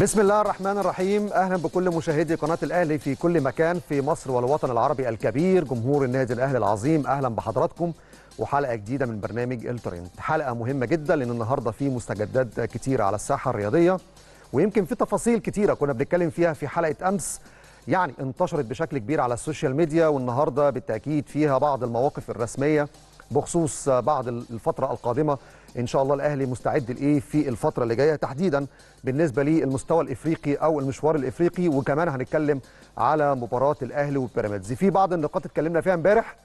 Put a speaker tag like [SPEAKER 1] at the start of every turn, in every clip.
[SPEAKER 1] بسم الله الرحمن الرحيم اهلا بكل مشاهدي قناه الاهلي في كل مكان في مصر والوطن العربي الكبير جمهور النادي الاهلي العظيم اهلا بحضراتكم وحلقه جديده من برنامج الترند حلقه مهمه جدا لان النهارده في مستجدات كتيره على الساحه الرياضيه ويمكن في تفاصيل كتيره كنا بنتكلم فيها في حلقه امس يعني انتشرت بشكل كبير على السوشيال ميديا والنهارده بالتاكيد فيها بعض المواقف الرسميه بخصوص بعض الفتره القادمه ان شاء الله الاهلي مستعد لايه في الفتره اللي جايه تحديدا بالنسبه للمستوى الافريقي او المشوار الافريقي وكمان هنتكلم على مباراه الاهلي وبيراميدز في بعض النقاط اتكلمنا فيها امبارح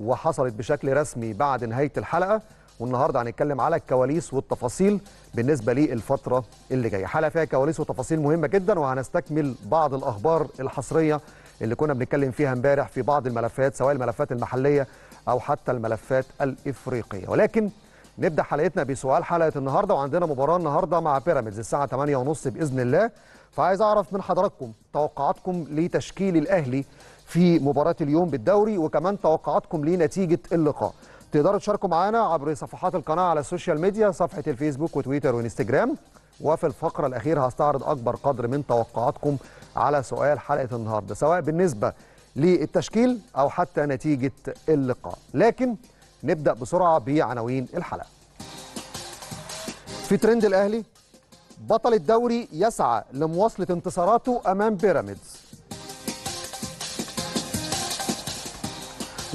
[SPEAKER 1] وحصلت بشكل رسمي بعد نهايه الحلقه والنهارده هنتكلم على الكواليس والتفاصيل بالنسبه للفتره اللي جايه حلقه فيها كواليس وتفاصيل مهمه جدا وهنستكمل بعض الاخبار الحصريه اللي كنا بنتكلم فيها امبارح في بعض الملفات سواء الملفات المحليه او حتى الملفات الافريقيه ولكن نبدا حلقتنا بسؤال حلقه النهارده وعندنا مباراه النهارده مع بيراميدز الساعه 8:30 باذن الله فعايز اعرف من حضراتكم توقعاتكم لتشكيل الاهلي في مباراه اليوم بالدوري وكمان توقعاتكم لنتيجه اللقاء تقدروا تشاركوا معانا عبر صفحات القناه على السوشيال ميديا صفحه الفيسبوك وتويتر وانستجرام وفي الفقره الاخيره هستعرض اكبر قدر من توقعاتكم على سؤال حلقه النهارده سواء بالنسبه للتشكيل او حتى نتيجه اللقاء لكن نبدأ بسرعة بعناوين الحلقة في ترند الأهلي بطل الدوري يسعى لمواصلة انتصاراته أمام بيراميدز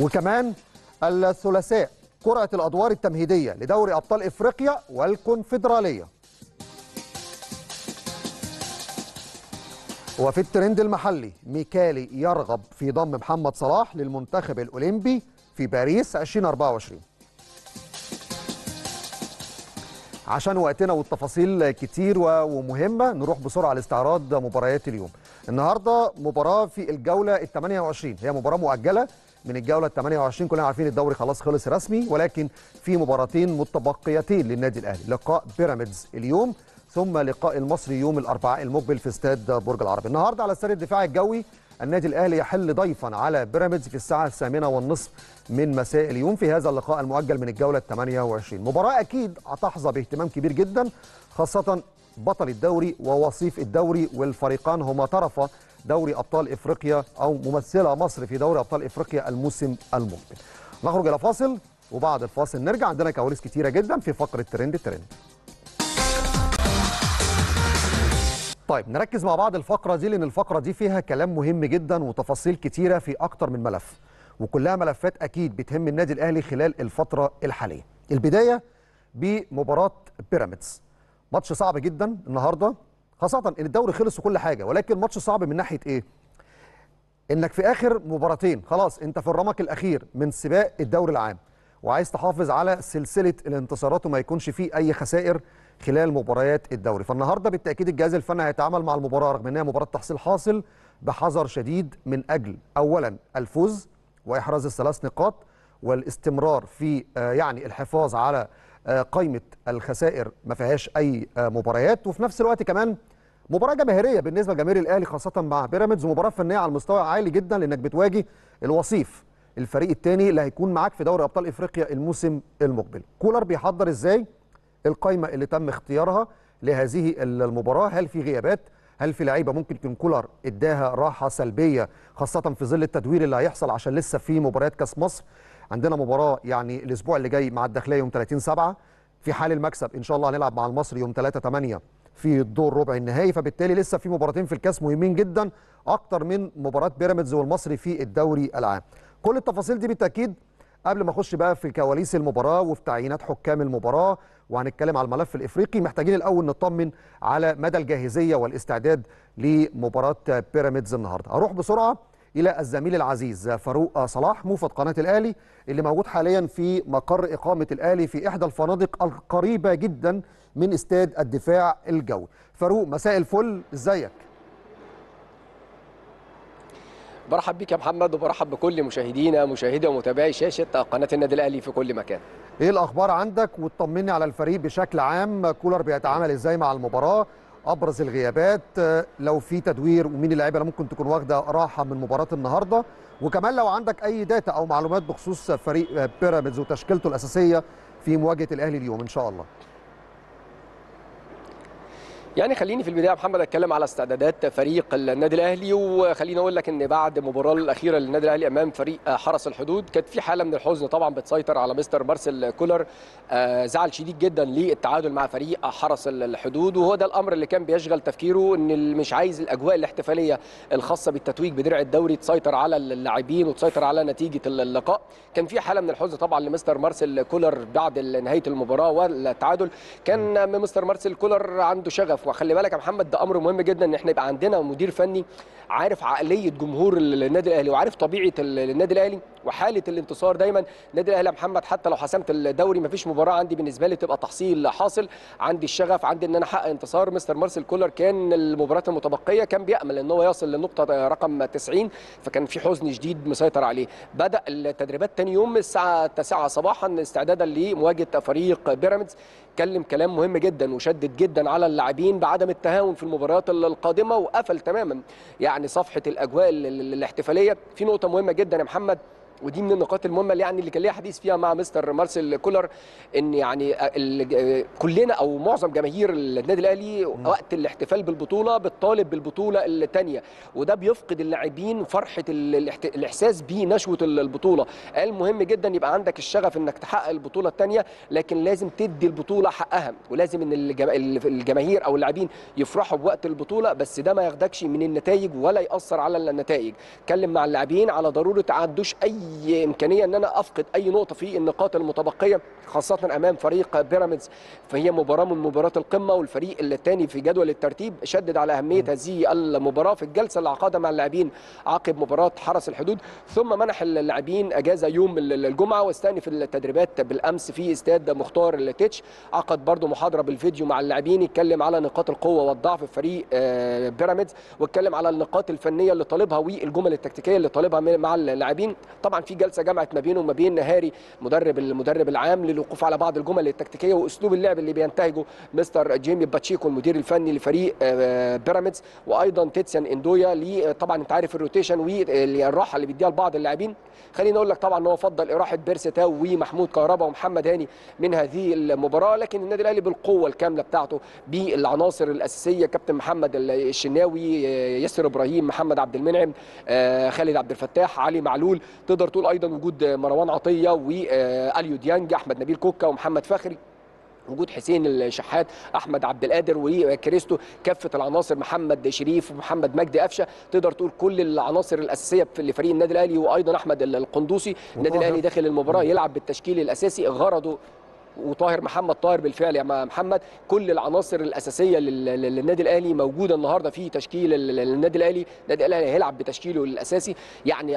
[SPEAKER 1] وكمان الثلاثاء قرعة الأدوار التمهيدية لدوري أبطال إفريقيا والكونفدرالية وفي الترند المحلي ميكالي يرغب في ضم محمد صلاح للمنتخب الأولمبي في باريس 2024 عشان وقتنا والتفاصيل كتير ومهمة نروح بسرعة لاستعراض مباريات اليوم النهاردة مباراة في الجولة ال 28 هي مباراة مؤجلة من الجولة ال 28 كلنا عارفين الدوري خلاص خلص رسمي ولكن في مباراتين متبقيتين للنادي الأهلي لقاء بيراميدز اليوم ثم لقاء المصري يوم الأربعاء المقبل في استاد برج العرب النهاردة على استاد الدفاع الجوي النادي الأهلي يحل ضيفا على بيراميدز في الساعة الثامنة والنصف من مساء اليوم في هذا اللقاء المؤجل من الجولة 28 مباراة أكيد هتحظى باهتمام كبير جدا خاصة بطل الدوري ووصيف الدوري والفريقان هما طرفا دوري أبطال إفريقيا أو ممثلة مصر في دوري أبطال إفريقيا الموسم المقبل نخرج إلى فاصل وبعد الفاصل نرجع عندنا كواليس كتيرة جدا في فقرة ترند ترند طيب نركز مع بعض الفقرة دي لأن الفقرة دي فيها كلام مهم جدا وتفاصيل كتيرة في أكتر من ملف وكلها ملفات أكيد بتهم النادي الأهلي خلال الفترة الحالية البداية بمباراة بيراميدز ماتش صعب جدا النهاردة خاصة إن الدوري خلص وكل حاجة ولكن ماتش صعب من ناحية إيه؟ إنك في آخر مباراتين خلاص أنت في الرمق الأخير من سباق الدوري العام وعايز تحافظ على سلسلة الانتصارات وما يكونش فيه أي خسائر خلال مباريات الدوري فالنهارده بالتاكيد الجهاز الفني هيتعامل مع المباراه رغم انها مباراه تحصيل حاصل بحذر شديد من اجل اولا الفوز واحراز الثلاث نقاط والاستمرار في آه، يعني الحفاظ على آه، قائمه الخسائر ما فيهاش اي آه، مباريات وفي نفس الوقت كمان مباراه جماهيريه بالنسبه لجماهير الاهلي خاصه مع بيراميدز ومباراه فنيه على المستوى عالي جدا لانك بتواجه الوصيف الفريق الثاني اللي هيكون معاك في دوري ابطال افريقيا الموسم المقبل كولر بيحضر ازاي القايمه اللي تم اختيارها لهذه المباراه هل في غيابات هل في لعيبه ممكن يكون كولر اداها راحه سلبيه خاصه في ظل التدوير اللي هيحصل عشان لسه في مباريات كاس مصر عندنا مباراه يعني الاسبوع اللي جاي مع الداخليه يوم 30 7 في حال المكسب ان شاء الله هنلعب مع المصري يوم 3 8 في الدور ربع النهائي فبالتالي لسه في مباراتين في الكاس مهمين جدا اكتر من مباراه بيراميدز والمصري في الدوري العام كل التفاصيل دي بالتاكيد قبل ما اخش بقى في كواليس المباراه وفي تعيينات حكام المباراه وهنتكلم على الملف الافريقي محتاجين الاول نطمن على مدى الجاهزيه والاستعداد لمباراه بيراميدز النهارده اروح بسرعه الى الزميل العزيز فاروق صلاح موفد قناه الاهلي اللي موجود حاليا في مقر اقامه الاهلي في احدى الفنادق القريبه جدا من استاد الدفاع الجوي فاروق مساء الفل ازيك
[SPEAKER 2] برحب بك يا محمد وبرحب بكل مشاهدينا مشاهدي ومتابعي شاشه قناه النادي الاهلي في كل مكان.
[SPEAKER 1] ايه الاخبار عندك وطمني على الفريق بشكل عام كولر بيتعامل ازاي مع المباراه ابرز الغيابات لو في تدوير ومين اللعيبه اللي ممكن تكون واخده راحه من مباراه النهارده وكمان لو عندك اي داتا او معلومات بخصوص فريق بيراميدز وتشكيلته الاساسيه في مواجهه الاهلي اليوم ان شاء الله.
[SPEAKER 2] يعني خليني في البدايه يا محمد اتكلم على استعدادات فريق النادي الاهلي وخليني اقول لك ان بعد المباراه الاخيره للنادي الاهلي امام فريق حرس الحدود كانت في حاله من الحزن طبعا بتسيطر على مستر مارسيل كولر آه، زعل شديد جدا للتعادل مع فريق حرس الحدود وهو ده الامر اللي كان بيشغل تفكيره ان مش عايز الاجواء الاحتفاليه الخاصه بالتتويج بدرع الدوري تسيطر على اللاعبين وتسيطر على نتيجه اللقاء كان في حاله من الحزن طبعا لمستر مارسيل كولر بعد نهايه المباراه والتعادل كان مستر مارسيل كولر عنده شغف وخلي بالك يا محمد ده امر مهم جدا ان احنا يبقى عندنا مدير فني عارف عقليه جمهور النادي الاهلي وعارف طبيعه النادي الاهلي وحاله الانتصار دايما النادي الاهلي يا محمد حتى لو حسمت الدوري مفيش مباراه عندي بالنسبه لي تبقى تحصيل حاصل عندي الشغف عندي ان انا احقق انتصار مستر مارسيل كولر كان المباراه المتبقيه كان بيامل ان هو يصل للنقطه رقم 90 فكان في حزن شديد مسيطر عليه بدا التدريبات ثاني يوم الساعه 9 صباحا استعدادا لمواجهه فريق بيراميدز اتكلم كلام مهم جدا وشدد جدا على اللاعبين بعدم التهاون في المباريات القادمه وقفل تماما يعني صفحه الاجواء الاحتفاليه في نقطه مهمه جدا يا محمد ودي من النقاط المهمه اللي يعني اللي كان ليا حديث فيها مع مستر مارسيل كولر ان يعني كلنا او معظم جماهير النادي الاهلي وقت الاحتفال بالبطوله بتطالب بالبطوله الثانيه وده بيفقد اللاعبين فرحه الاحساس بنشوه البطوله قال مهم جدا يبقى عندك الشغف انك تحقق البطوله الثانيه لكن لازم تدي البطوله حقها ولازم ان الجماهير او اللاعبين يفرحوا بوقت البطوله بس ده ما ياخدكش من النتائج ولا ياثر على النتائج اتكلم مع اللاعبين على ضروره عندوش اي اي امكانيه ان انا افقد اي نقطه في النقاط المتبقيه خاصه امام فريق بيراميدز فهي مباراه من مباريات القمه والفريق الثاني في جدول الترتيب شدد على اهميه هذه المباراه في الجلسه اللي عقدها مع اللاعبين عقب مباراه حرس الحدود ثم منح اللاعبين اجازه يوم الجمعه واستأنف التدريبات بالامس في استاد مختار التتش عقد برضه محاضره بالفيديو مع اللاعبين اتكلم على نقاط القوه والضعف في فريق آه، بيراميدز واتكلم على النقاط الفنيه اللي طالبها والجمل التكتيكيه اللي طالبها مع اللاعبين طبعا طبعا في جلسه جمعت ما بينه وما بين نهاري مدرب المدرب العام للوقوف على بعض الجمل التكتيكيه واسلوب اللعب اللي بينتهجه مستر جيمي باتشيكو المدير الفني لفريق آه، بيراميدز وايضا تيتسيان اندويا آه، طبعا انت عارف الروتيشن والراحه آه، اللي بيديها لبعض اللاعبين خليني اقول لك طبعا ان هو فضل اراحه بيرستاو ومحمود كهربا ومحمد هاني من هذه المباراه لكن النادي الاهلي بالقوه الكامله بتاعته بالعناصر الاساسيه كابتن محمد الشناوي ياسر ابراهيم محمد عبد المنعم خالد عبد الفتاح علي معلول تقدر تقدر تقول ايضا وجود مروان عطيه واليو ديانج احمد نبيل كوكا ومحمد فخري وجود حسين الشحات احمد عبد القادر وكريستو كافه العناصر محمد شريف ومحمد مجدي قفشه تقدر تقول كل العناصر الاساسيه في فريق النادي الاهلي وايضا احمد القندوسي النادي الاهلي داخل المباراه يلعب بالتشكيل الاساسي غرضه وطاهر محمد طاهر بالفعل يا محمد كل العناصر الاساسيه للنادي الاهلي موجوده النهارده في تشكيل النادي الاهلي النادي الاهلي هيلعب بتشكيله الاساسي يعني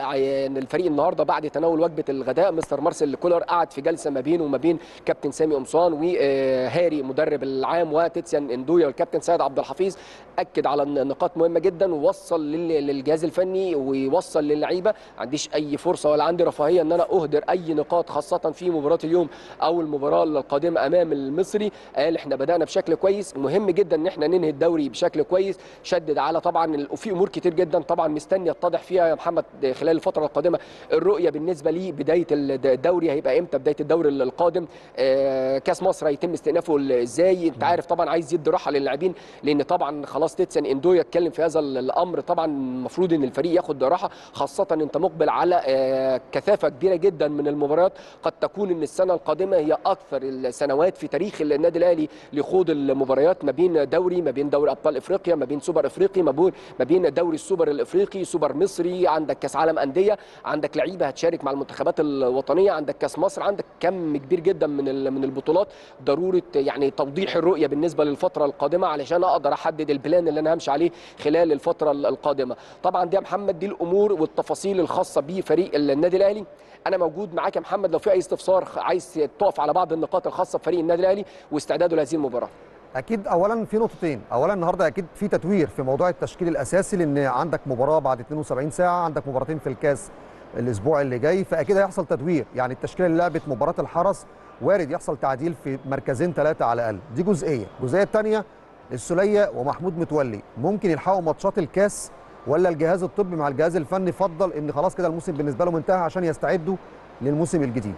[SPEAKER 2] الفريق النهارده بعد تناول وجبه الغداء مستر مارسيل كولر قعد في جلسه ما بينه وما بين كابتن سامي قمصان وهاري آه، مدرب العام وتيتسيان اندويا والكابتن سيد عبد الحفيظ اكد على نقاط مهمه جدا ووصل للجهاز الفني ويوصل للعيبه ما عنديش اي فرصه ولا عندي رفاهيه ان انا اهدر اي نقاط خاصه في مباراه اليوم او المباراه المظله القادمه امام المصري قال احنا بدانا بشكل كويس مهم جدا ان احنا ننهي الدوري بشكل كويس شدد على طبعا وفي امور كتير جدا طبعا مستني يتضح فيها يا محمد خلال الفتره القادمه الرؤيه بالنسبه لي بدايه الدوري هيبقى امتى بدايه الدوري القادم آه، كاس مصر هيتم استئنافه ازاي انت عارف طبعا عايز يدي راحه للاعبين لان طبعا خلاص تيتسن اندو يتكلم في هذا الامر طبعا المفروض ان الفريق ياخد راحه خاصه انت مقبل على آه، كثافه كبيره جدا من المباريات قد تكون ان السنه القادمه هي اكثر اكثر السنوات في تاريخ النادي الاهلي لخوض المباريات ما بين دوري ما بين دوري ابطال افريقيا ما بين سوبر افريقي ما بين دوري السوبر الافريقي سوبر مصري عندك كاس عالم انديه عندك لعيبه هتشارك مع المنتخبات الوطنيه عندك كاس مصر عندك كم كبير جدا من من البطولات ضروره يعني توضيح الرؤيه بالنسبه للفتره القادمه علشان اقدر احدد البلان اللي انا همشي عليه خلال الفتره القادمه طبعا دي يا محمد دي الامور والتفاصيل الخاصه بفريق النادي الاهلي انا موجود معاك يا محمد لو في اي استفسار عايز تقف على بعض النقاط الخاصه بفريق النادي الاهلي واستعداده لهذه المباراه
[SPEAKER 1] اكيد اولا في نقطتين اولا النهارده اكيد في تدوير في موضوع التشكيل الاساسي لان عندك مباراه بعد 72 ساعه عندك مباراتين في الكاس الاسبوع اللي جاي فاكيد هيحصل تدوير يعني التشكيله اللي لعبت مباراه الحرس وارد يحصل تعديل في مركزين ثلاثه على الاقل دي جزئيه الجزئيه الثانيه السوليه ومحمود متولي ممكن يلحقوا ماتشات الكاس ولا الجهاز الطبي مع الجهاز الفني فضل ان خلاص كده الموسم بالنسبه لهم انتهى عشان يستعدوا للموسم الجديد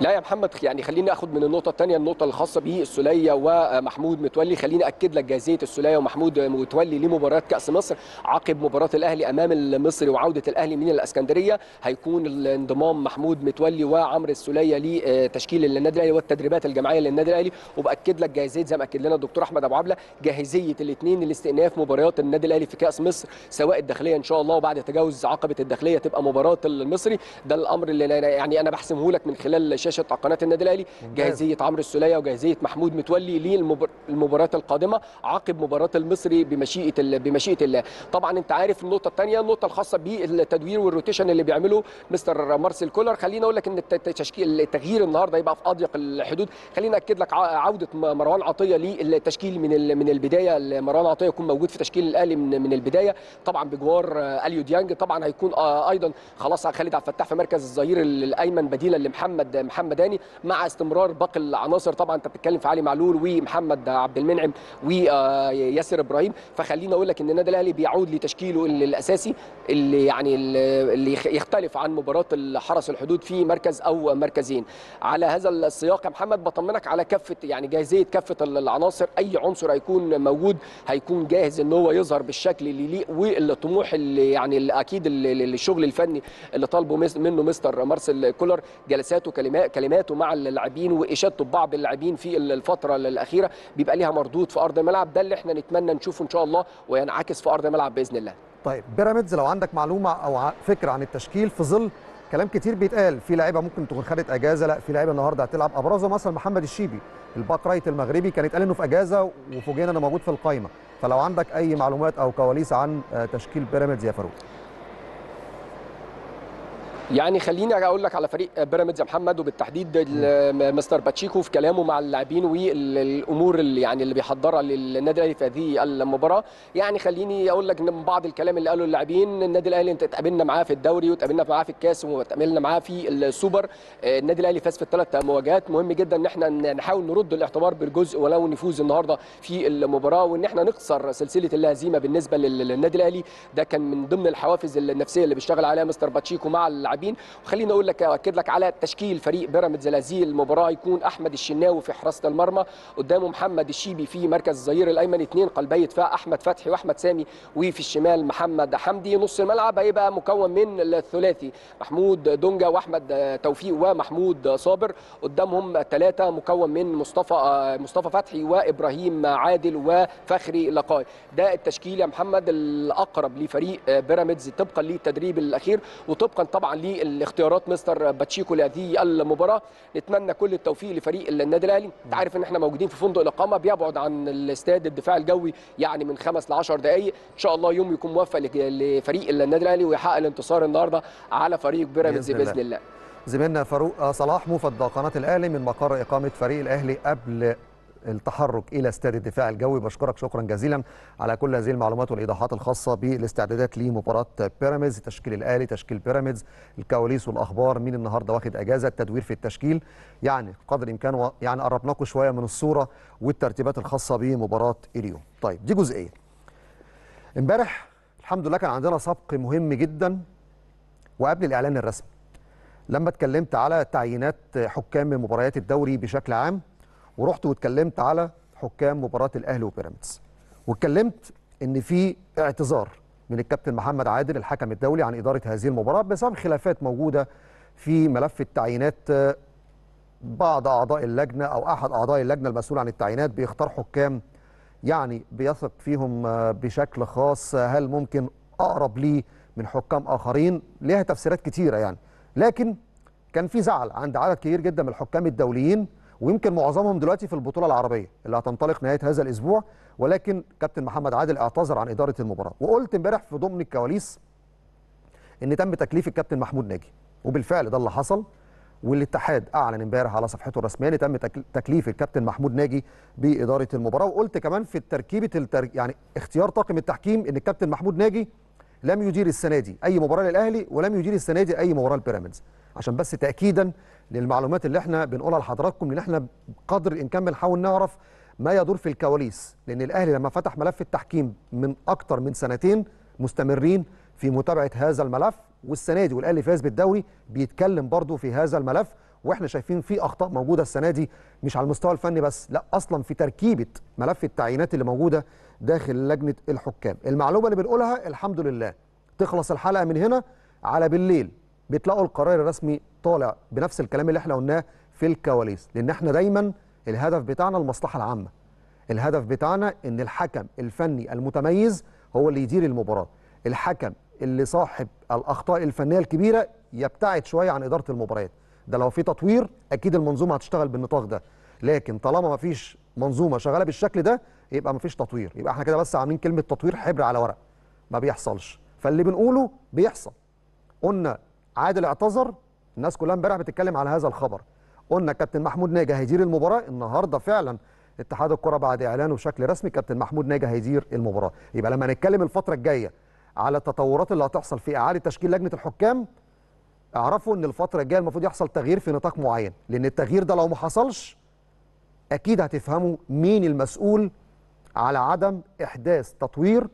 [SPEAKER 2] لا يا محمد يعني خليني اخد من النقطه الثانيه النقطه الخاصه بالسوليه ومحمود متولي خليني اكد لك جاهزيه السوليه ومحمود متولي لمباراه كاس مصر عقب مباراه الاهلي امام المصري وعوده الاهلي من الاسكندريه هيكون الانضمام محمود متولي وعمرو السوليه لتشكيل النادي الاهلي والتدريبات الجماعيه للنادي الاهلي وباكد لك جاهزيه زي ما اكد لنا الدكتور احمد ابو عبله جاهزيه الاثنين لاستئناف مباريات النادي الاهلي في كاس مصر سواء الداخليه ان شاء الله وبعد تجاوز عقبه الداخليه تبقى مباراه المصري ده الامر اللي يعني انا بحسمه لك من خلال شاشه قناه النادي الاهلي جاهزيه عمرو السوليه وجاهزيه محمود متولي للمباريات القادمه عقب مباراه المصري بمشيئه بمشيئه الله طبعا انت عارف النقطه الثانيه النقطه الخاصه بالتدوير والروتيشن اللي بيعمله مستر مارسيل كولر خليني اقول لك ان التشكيل التغيير النهارده هيبقى في اضيق الحدود خليني اكد لك عوده مروان عطيه للتشكيل من من البدايه مروان عطيه يكون موجود في تشكيل الاهلي من من البدايه طبعا بجوار آه، اليو ديانج طبعا هيكون آه، ايضا خلاص خالد عبد الفتاح في مركز الظهير الايمن بديلا لمحمد محمد هاني مع استمرار باقي العناصر طبعا انت بتتكلم في علي معلول ومحمد عبد المنعم وياسر آه، ابراهيم فخليني اقول لك ان النادي الاهلي بيعود لتشكيله الاساسي اللي يعني اللي يختلف عن مباراه حرس الحدود في مركز او مركزين على هذا السياق يا محمد بطمنك على كافه يعني جاهزيه كافه العناصر اي عنصر هيكون موجود هيكون جاهز ان هو يظهر بالشكل اللي يليق والطموح اللي يعني اكيد الشغل الفني اللي طالبه منه مستر مارسيل كولر جلساته كلمات كلماته مع اللاعبين واشادته ببعض اللاعبين في الفتره الاخيره بيبقى ليها مردود في ارض الملعب ده اللي احنا نتمنى نشوفه ان شاء الله وينعكس في ارض الملعب باذن الله
[SPEAKER 1] طيب بيراميدز لو عندك معلومه او فكره عن التشكيل في ظل كلام كتير بيتقال في لعيبه ممكن تكون خدت اجازه لا في لعيبه النهارده هتلعب ابرزهم مثلا محمد الشيبي الباك رايت المغربي كان اتقال انه في اجازه وفوجئنا انه موجود في القائمه فلو عندك اي معلومات او كواليس عن آه، تشكيل بيراميدز يا فاروق
[SPEAKER 2] يعني خليني اقول لك على فريق بيراميدز يا محمد وبالتحديد مستر باتشيكو في كلامه مع اللاعبين والامور اللي يعني اللي بيحضرها للنادي الاهلي في هذه المباراه يعني خليني اقول لك من بعض الكلام اللي قاله اللاعبين النادي الاهلي انت اتقابلنا معاه في الدوري واتقابلنا معاه في الكاس واتقابلنا معاه في السوبر آه، النادي الاهلي فاز في الثلاث مواجهات مهم جدا ان احنا نحاول نرد الاعتبار بالجزء ولو نفوز النهارده في المباراه وان احنا نخسر سلسله الهزيمه بالنسبه للنادي الاهلي ده كان من ضمن الحوافز النفسيه اللي بيشتغل عليها مستر باتشيكو مع اللاعبين وخليني اقول لك اكد لك على تشكيل فريق بيراميدز هذه المباراه يكون احمد الشناوي في حراسه المرمى قدامه محمد الشيبي في مركز الظهير الايمن اثنين قلبي دفاع احمد فتحي واحمد سامي وفي الشمال محمد حمدي نص الملعب هيبقى مكون من الثلاثي محمود دونجا واحمد توفيق ومحمود صابر قدامهم ثلاثه مكون من مصطفى مصطفى فتحي وابراهيم عادل وفخري لقاي ده التشكيل يا محمد الاقرب لفريق بيراميدز طبقا للتدريب الاخير وطبقا طبعا للاختيارات مستر باتشيكو لهذه المباراه نتمنى كل التوفيق لفريق النادي الاهلي انت نعم. عارف ان احنا موجودين في فندق الاقامه بيبعد عن الاستاد الدفاع الجوي يعني من 5 ل 10 دقائق ان شاء الله يوم يكون موفق لفريق النادي الاهلي ويحقق الانتصار النهارده على فريق بيراميدز باذن, الله. الله
[SPEAKER 1] زميلنا فاروق آه، صلاح موفد قناه الاهلي من مقر اقامه فريق الاهلي قبل التحرك الى استاد الدفاع الجوي بشكرك شكرا جزيلا على كل هذه المعلومات والايضاحات الخاصه بالاستعدادات لمباراه بيراميدز تشكيل الاهلي تشكيل بيراميدز الكواليس والاخبار مين النهارده واخد اجازه التدوير في التشكيل يعني قدر الامكان يعني قربناكم شويه من الصوره والترتيبات الخاصه بمباراه اليوم طيب دي جزئيه امبارح الحمد لله كان عندنا سبق مهم جدا وقبل الاعلان الرسمي لما اتكلمت على تعيينات حكام مباريات الدوري بشكل عام ورحت واتكلمت على حكام مباراه الاهلي وبيراميدز واتكلمت ان في اعتذار من الكابتن محمد عادل الحكم الدولي عن اداره هذه المباراه بسبب خلافات موجوده في ملف التعيينات آه، بعض اعضاء اللجنه او احد اعضاء اللجنه المسؤول عن التعيينات بيختار حكام يعني بيثق فيهم آه، بشكل خاص هل ممكن اقرب ليه من حكام اخرين ليها تفسيرات كتيره يعني لكن كان في زعل عند عدد كبير جدا من الحكام الدوليين ويمكن معظمهم دلوقتي في البطوله العربيه اللي هتنطلق نهايه هذا الاسبوع ولكن كابتن محمد عادل اعتذر عن اداره المباراه وقلت امبارح في ضمن الكواليس ان تم تكليف الكابتن محمود ناجي وبالفعل ده اللي حصل والاتحاد اعلن امبارح على صفحته الرسميه ان تم تكليف الكابتن محمود ناجي باداره المباراه وقلت كمان في تركيبه التر... يعني اختيار طاقم التحكيم ان الكابتن محمود ناجي لم يدير السنه دي اي مباراه للاهلي ولم يدير السنه دي اي مباراه لبيراميدز عشان بس تاكيدا للمعلومات اللي احنا بنقولها لحضراتكم لان احنا بقدر الامكان بنحاول نعرف ما يدور في الكواليس لان الاهلي لما فتح ملف التحكيم من اكتر من سنتين مستمرين في متابعه هذا الملف والسنه دي والاهلي فاز بالدوري بيتكلم برضه في هذا الملف واحنا شايفين في اخطاء موجوده السنه دي مش على المستوى الفني بس لا اصلا في تركيبه ملف التعيينات اللي موجوده داخل لجنه الحكام المعلومه اللي بنقولها الحمد لله تخلص الحلقه من هنا على بالليل بتلاقوا القرار الرسمي طالع بنفس الكلام اللي احنا قلناه في الكواليس لان احنا دايما الهدف بتاعنا المصلحه العامه الهدف بتاعنا ان الحكم الفني المتميز هو اللي يدير المباراه الحكم اللي صاحب الاخطاء الفنيه الكبيره يبتعد شويه عن اداره المباريات ده لو في تطوير اكيد المنظومه هتشتغل بالنطاق ده لكن طالما ما فيش منظومه شغاله بالشكل ده يبقى ما فيش تطوير يبقى احنا كده بس عاملين كلمه تطوير حبر على ورق ما بيحصلش فاللي بنقوله بيحصل قلنا عادل اعتذر الناس كلها امبارح بتتكلم على هذا الخبر قلنا كابتن محمود ناجي هيدير المباراه النهارده فعلا اتحاد الكره بعد اعلانه بشكل رسمي كابتن محمود ناجي هيدير المباراه يبقى لما نتكلم الفتره الجايه على التطورات اللي هتحصل في اعاده تشكيل لجنه الحكام اعرفوا ان الفتره الجايه المفروض يحصل تغيير في نطاق معين لان التغيير ده لو ما حصلش اكيد هتفهموا مين المسؤول على عدم احداث تطوير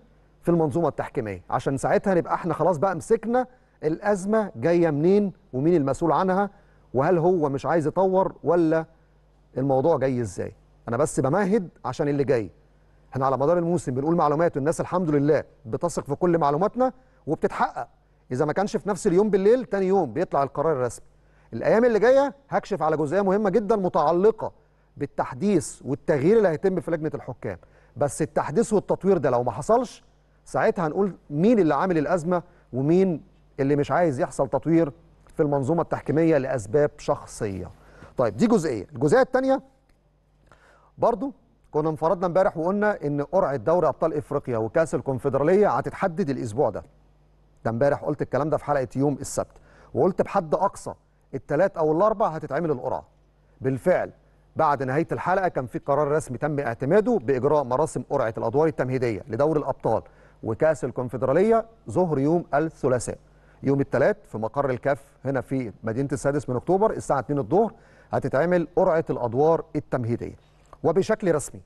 [SPEAKER 1] في المنظومه التحكيميه عشان ساعتها نبقى احنا خلاص بقى مسكنا الأزمة جاية منين ومين المسؤول عنها وهل هو مش عايز يطور ولا الموضوع جاي إزاي أنا بس بمهد عشان اللي جاي احنا على مدار الموسم بنقول معلومات والناس الحمد لله بتثق في كل معلوماتنا وبتتحقق إذا ما كانش في نفس اليوم بالليل تاني يوم بيطلع القرار الرسمي الأيام اللي جاية هكشف على جزئية مهمة جدا متعلقة بالتحديث والتغيير اللي هيتم في لجنة الحكام بس التحديث والتطوير ده لو ما حصلش ساعتها هنقول مين اللي عامل الأزمة ومين اللي مش عايز يحصل تطوير في المنظومه التحكيميه لاسباب شخصيه طيب دي جزئيه الجزئيه الثانيه برضو كنا انفردنا امبارح وقلنا ان قرعه دوري ابطال افريقيا وكاس الكونفدراليه هتتحدد الاسبوع ده ده امبارح قلت الكلام ده في حلقه يوم السبت وقلت بحد اقصى الثلاث او الاربع هتتعمل القرعه بالفعل بعد نهايه الحلقه كان في قرار رسمي تم اعتماده باجراء مراسم قرعه الادوار التمهيديه لدوري الابطال وكاس الكونفدراليه ظهر يوم الثلاثاء يوم الثلاث في مقر الكاف هنا في مدينه السادس من اكتوبر الساعه 2 الظهر هتتعمل قرعه الادوار التمهيديه وبشكل رسمي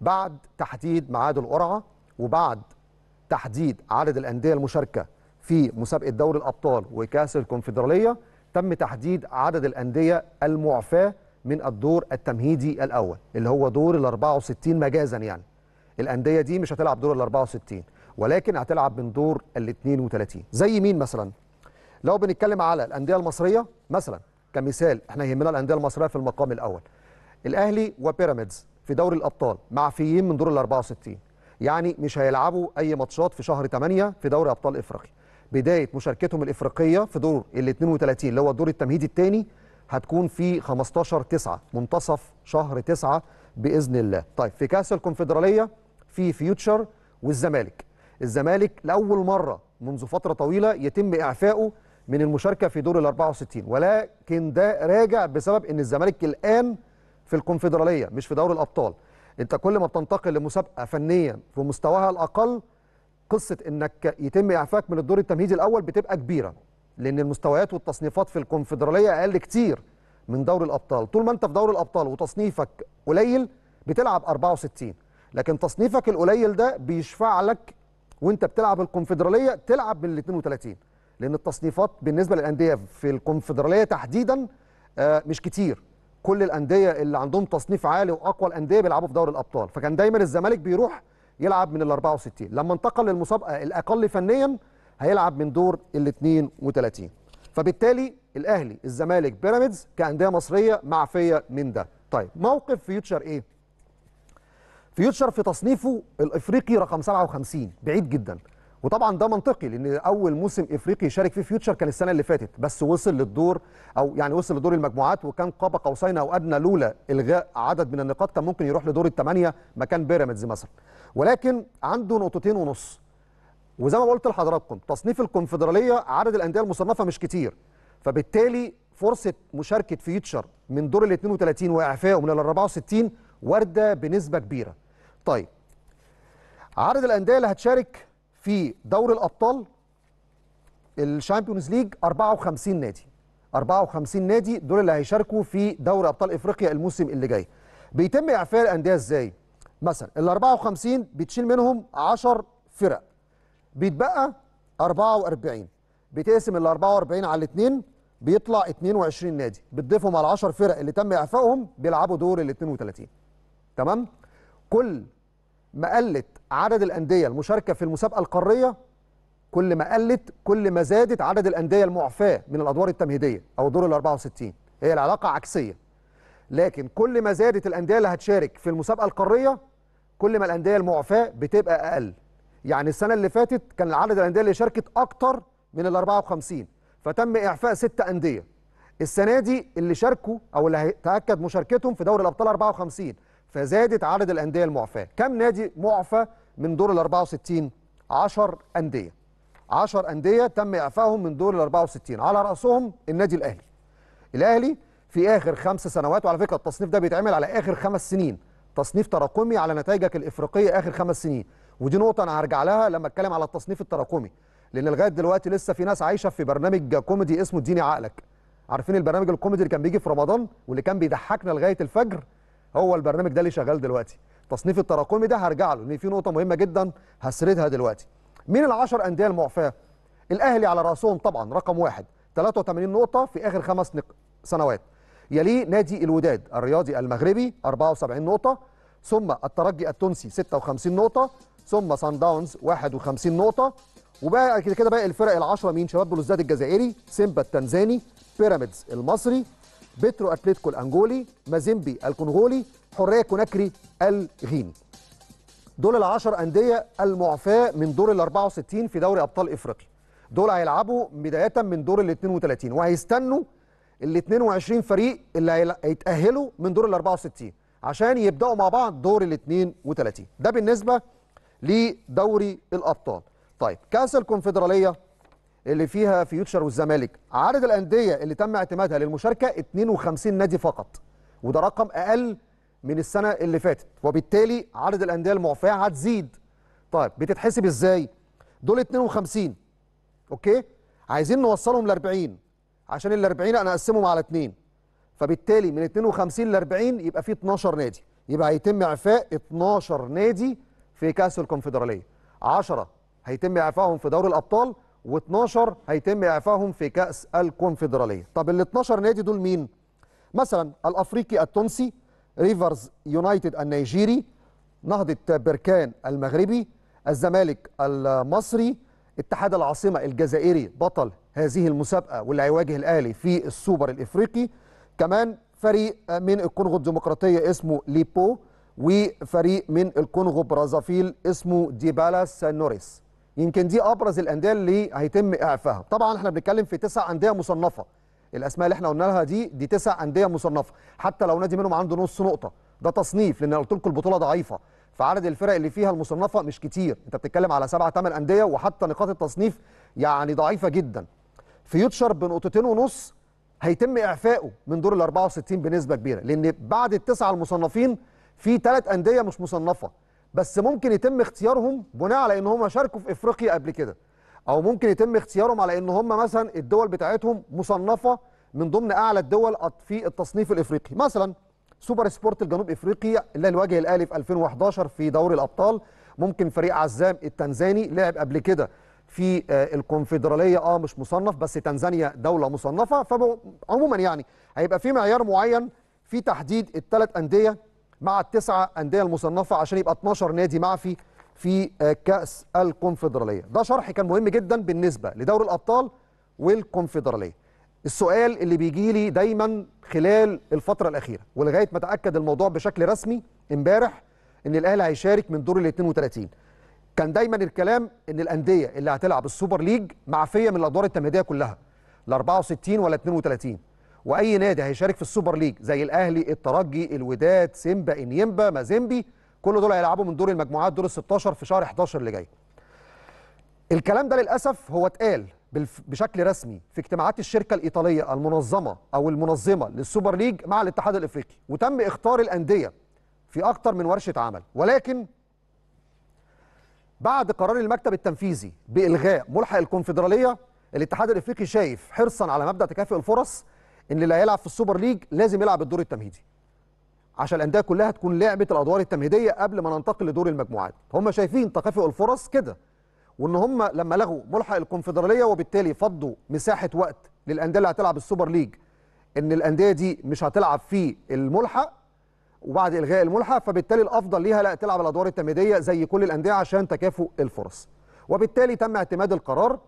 [SPEAKER 1] بعد تحديد ميعاد القرعه وبعد تحديد عدد الانديه المشاركه في مسابقه دوري الابطال وكاس الكونفدراليه تم تحديد عدد الانديه المعفاه من الدور التمهيدي الاول اللي هو دور ال 64 مجازا يعني الانديه دي مش هتلعب دور ال 64 ولكن هتلعب من دور ال 32 زي مين مثلا لو بنتكلم على الانديه المصريه مثلا كمثال احنا يهمنا الانديه المصريه في المقام الاول الاهلي وبيراميدز في دوري الابطال معفيين من دور ال 64 يعني مش هيلعبوا اي ماتشات في شهر 8 في دوري ابطال افريقيا بدايه مشاركتهم الافريقيه في دور ال 32 اللي هو الدور التمهيدي الثاني هتكون في 15 9 منتصف شهر 9 باذن الله طيب في كاس الكونفدراليه في فيوتشر والزمالك الزمالك لاول مره منذ فتره طويله يتم اعفائه من المشاركه في دور ال 64 ولكن ده راجع بسبب ان الزمالك الان في الكونفدراليه مش في دوري الابطال انت كل ما بتنتقل لمسابقه فنيا في مستواها الاقل قصه انك يتم اعفائك من الدور التمهيدي الاول بتبقى كبيره لان المستويات والتصنيفات في الكونفدراليه اقل كتير من دوري الابطال طول ما انت في دوري الابطال وتصنيفك قليل بتلعب 64 لكن تصنيفك القليل ده بيشفع لك وانت بتلعب الكونفدراليه تلعب من ال 32 لان التصنيفات بالنسبه للانديه في الكونفدراليه تحديدا آه، مش كتير كل الانديه اللي عندهم تصنيف عالي واقوى الانديه بيلعبوا في دوري الابطال فكان دايما الزمالك بيروح يلعب من ال 64 لما انتقل للمسابقه الاقل فنيا هيلعب من دور ال 32 فبالتالي الاهلي الزمالك بيراميدز كانديه مصريه معفيه من ده طيب موقف فيوتشر ايه فيوتشر في تصنيفه الافريقي رقم 57 بعيد جدا وطبعا ده منطقي لان اول موسم افريقي يشارك فيه فيوتشر كان السنه اللي فاتت بس وصل للدور او يعني وصل لدور المجموعات وكان قاب قوسين او ادنى لولا الغاء عدد من النقاط كان ممكن يروح لدور الثمانيه مكان بيراميدز مثلا ولكن عنده نقطتين ونص وزي ما قلت لحضراتكم تصنيف الكونفدراليه عدد الانديه المصنفه مش كتير فبالتالي فرصه مشاركه فيوتشر من دور ال 32 واعفائه من ال 64 وارده بنسبه كبيره طيب عدد الانديه اللي هتشارك في دوري الابطال الشامبيونز ليج 54 نادي 54 نادي دول اللي هيشاركوا في دوري ابطال افريقيا الموسم اللي جاي بيتم اعفاء الانديه ازاي مثلا ال 54 بتشيل منهم 10 فرق بيتبقى 44 بتقسم ال 44 على الاثنين بيطلع 22 نادي بتضيفهم على 10 فرق اللي تم اعفائهم بيلعبوا دور ال 32 تمام كل ما قلت عدد الانديه المشاركه في المسابقه القاريه كل ما قلت كل ما زادت عدد الانديه المعفاه من الادوار التمهيديه او دور ال 64 هي العلاقه عكسيه لكن كل ما زادت الانديه اللي هتشارك في المسابقه القاريه كل ما الانديه المعفاه بتبقى اقل يعني السنه اللي فاتت كان عدد الانديه اللي شاركت اكتر من ال 54 فتم اعفاء ست انديه السنه دي اللي شاركوا او اللي تاكد مشاركتهم في دوري الابطال 54 فزادت عدد الانديه المعفاه كم نادي معفى من دور ال 64 10 انديه 10 انديه تم اعفائهم من دور ال 64 على راسهم النادي الاهلي الاهلي في اخر خمس سنوات وعلى فكره التصنيف ده بيتعمل على اخر خمس سنين تصنيف تراكمي على نتائجك الافريقيه اخر خمس سنين ودي نقطه انا هرجع لها لما اتكلم على التصنيف التراكمي لان لغايه دلوقتي لسه في ناس عايشه في برنامج كوميدي اسمه اديني عقلك عارفين البرنامج الكوميدي اللي كان بيجي في رمضان واللي كان بيضحكنا لغايه الفجر هو البرنامج ده اللي شغال دلوقتي التصنيف التراكمي ده هرجع له لان في نقطه مهمه جدا هسردها دلوقتي مين ال10 انديه المعفاه الاهلي على راسهم طبعا رقم واحد 83 نقطه في اخر خمس نق... سنوات يليه نادي الوداد الرياضي المغربي 74 نقطه ثم الترجي التونسي 56 نقطه ثم سان داونز 51 نقطه وبقى كده كده باقي الفرق العشرة مين شباب بلوزداد الجزائري سيمبا التنزاني بيراميدز المصري بترو اتليتيكو الأنجولي مازيمبي الكونغولي حرية كوناكري الغيني دول العشر أندية المعفاة من دور ال 64 في دوري أبطال إفريقيا دول هيلعبوا بداية من دور ال 32 وهيستنوا ال 22 فريق اللي هيتأهلوا من دور ال 64 عشان يبدأوا مع بعض دور ال 32 ده بالنسبة لدوري الأبطال طيب كأس الكونفدرالية اللي فيها فيوتشر والزمالك عدد الانديه اللي تم اعتمادها للمشاركه 52 نادي فقط وده رقم اقل من السنه اللي فاتت وبالتالي عدد الانديه المعفيه هتزيد طيب بتتحسب ازاي دول 52 اوكي عايزين نوصلهم ل 40 عشان ال 40 انا اقسمهم على 2 فبالتالي من 52 ل 40 يبقى في 12 نادي يبقى هيتم اعفاء 12 نادي في كاس الكونفدراليه 10 هيتم اعفائهم في دوري الابطال و12 هيتم اعفائهم في كاس الكونفدراليه طب ال 12 نادي دول مين مثلا الافريقي التونسي ريفرز يونايتد النيجيري نهضه بركان المغربي الزمالك المصري اتحاد العاصمه الجزائري بطل هذه المسابقه واللي هيواجه الاهلي في السوبر الافريقي كمان فريق من الكونغو الديمقراطيه اسمه ليبو وفريق من الكونغو برازافيل اسمه ديبالا نوريس يمكن دي ابرز الانديه اللي هيتم اعفائها طبعا احنا بنتكلم في تسع انديه مصنفه الاسماء اللي احنا قلنا لها دي دي تسع انديه مصنفه حتى لو نادي منهم عنده نص نقطه ده تصنيف لان قلت لكم البطوله ضعيفه فعدد الفرق اللي فيها المصنفه مش كتير انت بتتكلم على سبعة ثمان انديه وحتى نقاط التصنيف يعني ضعيفه جدا فيوتشر بنقطتين ونص هيتم اعفائه من دور ال 64 بنسبه كبيره لان بعد التسعه المصنفين في ثلاث انديه مش مصنفه بس ممكن يتم اختيارهم بناء على ان هم شاركوا في افريقيا قبل كده او ممكن يتم اختيارهم على ان هم مثلا الدول بتاعتهم مصنفه من ضمن اعلى الدول في التصنيف الافريقي مثلا سوبر سبورت الجنوب افريقي اللي الوجه الاهلي في 2011 في دوري الابطال ممكن فريق عزام التنزاني لعب قبل كده في آه، الكونفدراليه اه مش مصنف بس تنزانيا دوله مصنفه فعموما يعني هيبقى في معيار معين في تحديد الثلاث انديه مع التسعه انديه المصنفه عشان يبقى 12 نادي معفي في آه، كاس الكونفدراليه ده شرح كان مهم جدا بالنسبه لدوري الابطال والكونفدراليه السؤال اللي بيجي لي دايما خلال الفتره الاخيره ولغايه ما تاكد الموضوع بشكل رسمي امبارح ان الاهلي هيشارك من دور ال 32 كان دايما الكلام ان الانديه اللي هتلعب السوبر ليج معفيه من الادوار التمهيديه كلها لا 64 ولا 32 واي نادي هيشارك في السوبر ليج زي الاهلي الترجي الوداد سيمبا انيمبا مازيمبي كل دول هيلعبوا من دور المجموعات دور ال 16 في شهر 11 اللي جاي الكلام ده للاسف هو اتقال بشكل رسمي في اجتماعات الشركه الايطاليه المنظمه او المنظمه للسوبر ليج مع الاتحاد الافريقي وتم اختار الانديه في اكتر من ورشه عمل ولكن بعد قرار المكتب التنفيذي بالغاء ملحق الكونفدراليه الاتحاد الافريقي شايف حرصا على مبدا تكافؤ الفرص ان اللي هيلعب في السوبر ليج لازم يلعب الدور التمهيدي عشان الانديه كلها تكون لعبت الادوار التمهيديه قبل ما ننتقل لدور المجموعات هم شايفين تكافؤ الفرص كده وان هم لما لغوا ملحق الكونفدراليه وبالتالي فضوا مساحه وقت للانديه اللي هتلعب السوبر ليج ان الانديه دي مش هتلعب في الملحق وبعد الغاء الملحق فبالتالي الافضل ليها لا تلعب الادوار التمهيديه زي كل الانديه عشان تكافؤ الفرص وبالتالي تم اعتماد القرار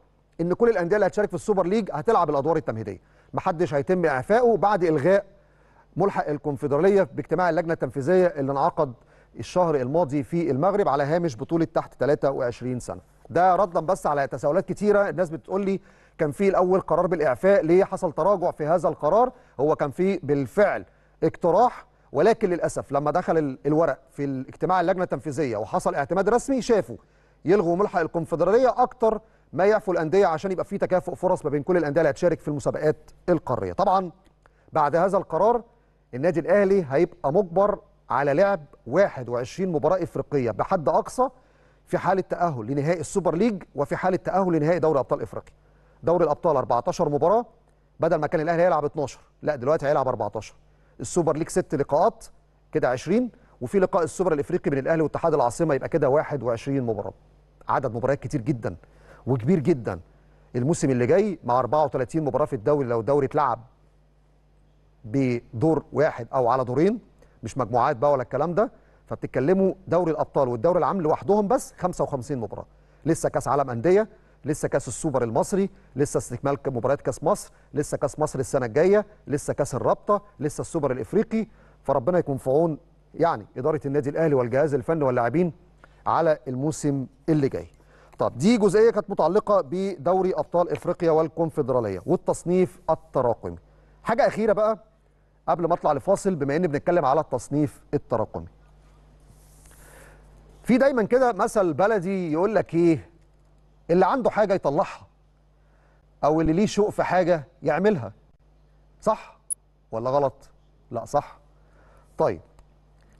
[SPEAKER 1] ان كل الانديه اللي هتشارك في السوبر ليج هتلعب الادوار التمهيديه محدش هيتم اعفائه بعد الغاء ملحق الكونفدراليه باجتماع اللجنه التنفيذيه اللي انعقد الشهر الماضي في المغرب على هامش بطوله تحت 23 سنه ده ردا بس على تساؤلات كتيره الناس بتقول لي كان في الاول قرار بالاعفاء ليه حصل تراجع في هذا القرار هو كان في بالفعل اقتراح ولكن للاسف لما دخل الورق في اجتماع اللجنه التنفيذيه وحصل اعتماد رسمي شافوا يلغوا ملحق الكونفدراليه اكتر ما يعفو الانديه عشان يبقى في تكافؤ فرص ما بين كل الانديه اللي هتشارك في المسابقات القاريه طبعا بعد هذا القرار النادي الاهلي هيبقى مجبر على لعب 21 مباراه افريقيه بحد اقصى في حاله تاهل لنهائي السوبر ليج وفي حاله تاهل لنهائي دوري ابطال افريقيا دوري الابطال 14 مباراه بدل ما كان الاهلي هيلعب 12 لا دلوقتي هيلعب 14 السوبر ليج ست لقاءات كده 20 وفي لقاء السوبر الافريقي بين الاهلي واتحاد العاصمه يبقى كده 21 مباراه عدد مباريات كتير جدا وكبير جدا الموسم اللي جاي مع 34 مباراه في الدوري لو الدوري اتلعب بدور واحد او على دورين مش مجموعات بقى ولا الكلام ده فبتتكلموا دوري الابطال والدوري العام لوحدهم بس 55 مباراه لسه كاس عالم انديه لسه كاس السوبر المصري لسه استكمال مباريات كاس مصر لسه كاس مصر السنه الجايه لسه كاس الرابطه لسه السوبر الافريقي فربنا يكون في عون يعني اداره النادي الاهلي والجهاز الفني واللاعبين على الموسم اللي جاي طب دي جزئيه كانت متعلقه بدوري ابطال افريقيا والكونفدراليه والتصنيف التراكمي حاجه اخيره بقى قبل ما اطلع لفاصل بما ان بنتكلم على التصنيف التراكمي في دايما كده مثل بلدي يقول لك ايه اللي عنده حاجه يطلعها او اللي ليه شوق في حاجه يعملها صح ولا غلط لا صح طيب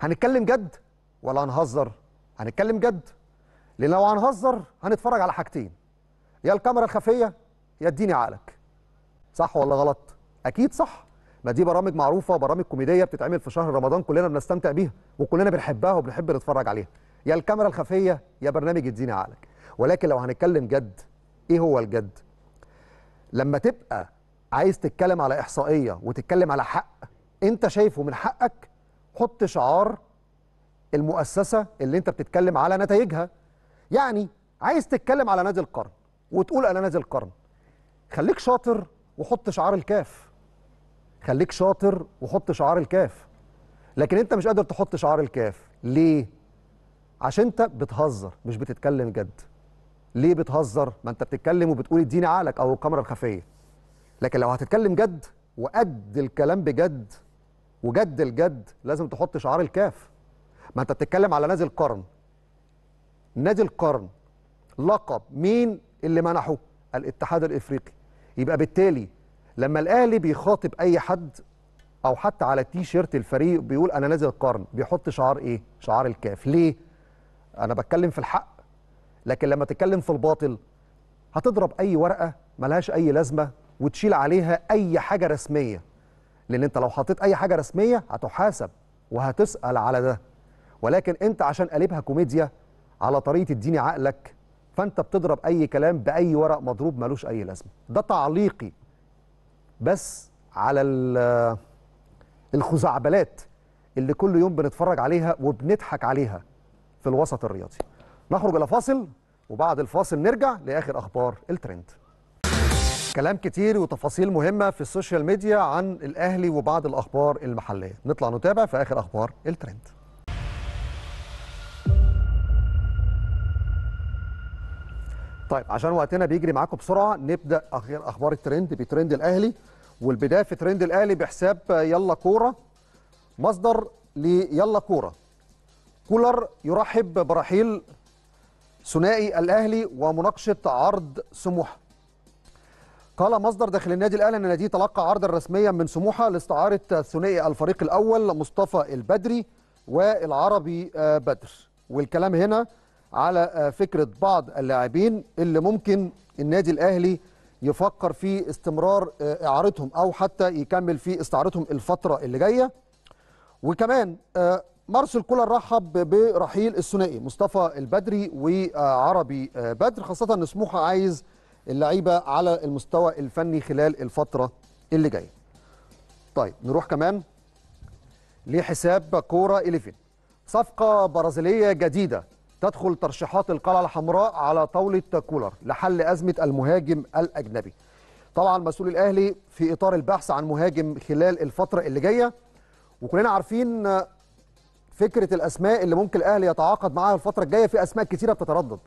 [SPEAKER 1] هنتكلم جد ولا هنهزر هنتكلم جد لان لو هنهزر هنتفرج على حاجتين يا الكاميرا الخفيه يا اديني عقلك صح ولا غلط اكيد صح ما دي برامج معروفه وبرامج كوميديه بتتعمل في شهر رمضان كلنا بنستمتع بيها وكلنا بنحبها وبنحب نتفرج عليها يا الكاميرا الخفيه يا برنامج اديني عقلك ولكن لو هنتكلم جد ايه هو الجد لما تبقى عايز تتكلم على احصائيه وتتكلم على حق انت شايفه من حقك حط شعار المؤسسه اللي انت بتتكلم على نتائجها يعني عايز تتكلم على نادي القرن وتقول انا نادي القرن خليك شاطر وحط شعار الكاف خليك شاطر وحط شعار الكاف لكن انت مش قادر تحط شعار الكاف ليه عشان انت بتهزر مش بتتكلم جد ليه بتهزر ما انت بتتكلم وبتقول اديني عقلك او الكاميرا الخفيه لكن لو هتتكلم جد وقد الكلام بجد وجد الجد لازم تحط شعار الكاف ما انت بتتكلم على نازل قرن نادي القرن لقب مين اللي منحه الاتحاد الافريقي يبقى بالتالي لما الاهلي بيخاطب اي حد او حتى على تي شيرت الفريق بيقول انا نادي القرن بيحط شعار ايه شعار الكاف ليه انا بتكلم في الحق لكن لما تتكلم في الباطل هتضرب اي ورقه ملهاش اي لازمه وتشيل عليها اي حاجه رسميه لان انت لو حطيت اي حاجه رسميه هتحاسب وهتسال على ده ولكن انت عشان قلبها كوميديا على طريقه اديني عقلك فانت بتضرب اي كلام باي ورق مضروب ملوش اي لازمه ده تعليقي بس على الخزعبلات اللي كل يوم بنتفرج عليها وبنضحك عليها في الوسط الرياضي نخرج الى فاصل وبعد الفاصل نرجع لاخر اخبار الترند كلام كتير وتفاصيل مهمه في السوشيال ميديا عن الاهلي وبعض الاخبار المحليه نطلع نتابع في اخر اخبار الترند طيب عشان وقتنا بيجري معاكم بسرعه نبدا اخر اخبار الترند بترند الاهلي والبدايه في ترند الاهلي بحساب يلا كوره مصدر ليلا كوره كولر يرحب برحيل ثنائي الاهلي ومناقشه عرض سموحه قال مصدر داخل النادي الاهلي ان النادي تلقى عرضا رسميا من سموحه لاستعاره ثنائي الفريق الاول مصطفى البدري والعربي آه، بدر والكلام هنا على آه، فكره بعض اللاعبين اللي ممكن النادي الاهلي يفكر في استمرار آه، اعارتهم او حتى يكمل في استعارتهم الفتره اللي جايه وكمان آه، مارسيل كولر رحب برحيل الثنائي مصطفى البدري وعربي بدر خاصه ان سموحه عايز اللعيبه على المستوى الفني خلال الفتره اللي جايه طيب نروح كمان لحساب كوره 11 صفقه برازيليه جديده تدخل ترشيحات القلعه الحمراء على طاوله كولر لحل ازمه المهاجم الاجنبي. طبعا مسؤول الاهلي في اطار البحث عن مهاجم خلال الفتره اللي جايه وكلنا عارفين فكره الاسماء اللي ممكن الاهلي يتعاقد معاها الفتره الجايه في اسماء كثيره بتتردد.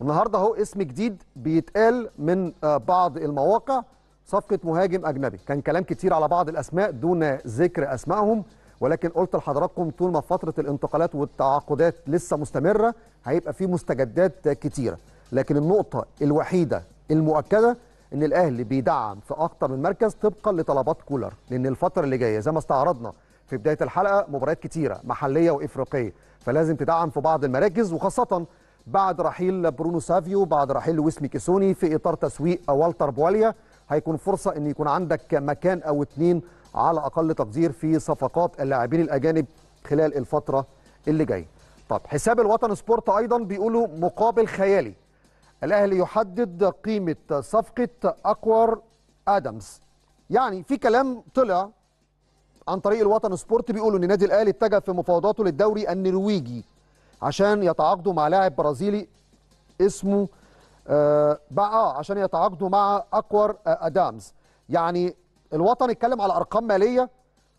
[SPEAKER 1] النهارده اهو اسم جديد بيتقال من آه، بعض المواقع صفقه مهاجم اجنبي، كان كلام كتير على بعض الاسماء دون ذكر اسمائهم. ولكن قلت لحضراتكم طول ما فتره الانتقالات والتعاقدات لسه مستمره هيبقى في مستجدات كتيره لكن النقطه الوحيده المؤكده ان الاهلي بيدعم في اكتر من مركز طبقا لطلبات كولر لان الفتره اللي جايه زي ما استعرضنا في بدايه الحلقه مباريات كتيره محليه وافريقيه فلازم تدعم في بعض المراكز وخاصه بعد رحيل برونو سافيو بعد رحيل لويس ميكيسوني في اطار تسويق والتر بواليا هيكون فرصه ان يكون عندك مكان او اتنين على اقل تقدير في صفقات اللاعبين الاجانب خلال الفتره اللي جايه. طب حساب الوطن سبورت ايضا بيقولوا مقابل خيالي. الاهلي يحدد قيمه صفقه اكوار ادمز. يعني في كلام طلع عن طريق الوطن سبورت بيقولوا ان النادي الاهلي اتجه في مفاوضاته للدوري النرويجي عشان يتعاقدوا مع لاعب برازيلي اسمه آه عشان يتعاقدوا مع اكوار آه، ادامز يعني الوطن اتكلم على ارقام ماليه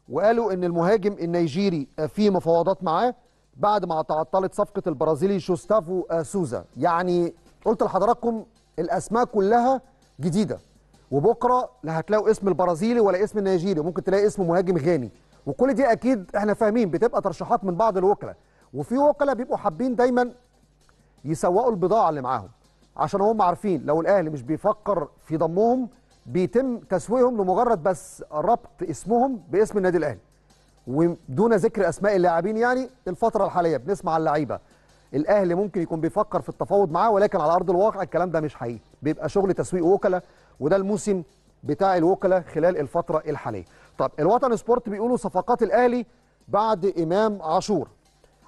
[SPEAKER 1] وقالوا ان المهاجم النيجيري آه، في مفاوضات معاه بعد ما تعطلت صفقه البرازيلي جوستافو آه، سوزا يعني قلت لحضراتكم الاسماء كلها جديده وبكره لا هتلاقوا اسم البرازيلي ولا اسم النيجيري ممكن تلاقي اسم مهاجم غاني وكل دي اكيد احنا فاهمين بتبقى ترشيحات من بعض الوكلاء وفي وكلاء بيبقوا حابين دايما يسوقوا البضاعه اللي معاهم عشان هم عارفين لو الاهلي مش بيفكر في ضمهم بيتم تسويهم لمجرد بس ربط اسمهم باسم النادي الاهلي ودون ذكر اسماء اللاعبين يعني الفتره الحاليه بنسمع اللعيبه الاهلي ممكن يكون بيفكر في التفاوض معاه ولكن على ارض الواقع الكلام ده مش حقيقي بيبقى شغل تسويق وكلاء وده الموسم بتاع الوكلاء خلال الفتره الحاليه طب الوطن سبورت بيقولوا صفقات الاهلي بعد امام عاشور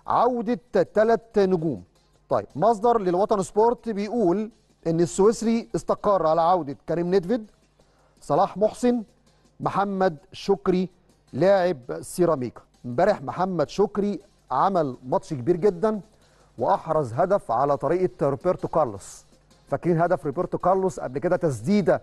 [SPEAKER 1] عوده ثلاث نجوم طيب مصدر للوطن سبورت بيقول ان السويسري استقر على عوده كريم نيدفيد صلاح محسن محمد شكري لاعب سيراميكا امبارح محمد شكري عمل ماتش كبير جدا واحرز هدف على طريقه روبرتو كارلوس فاكرين هدف روبرتو كارلوس قبل كده تسديده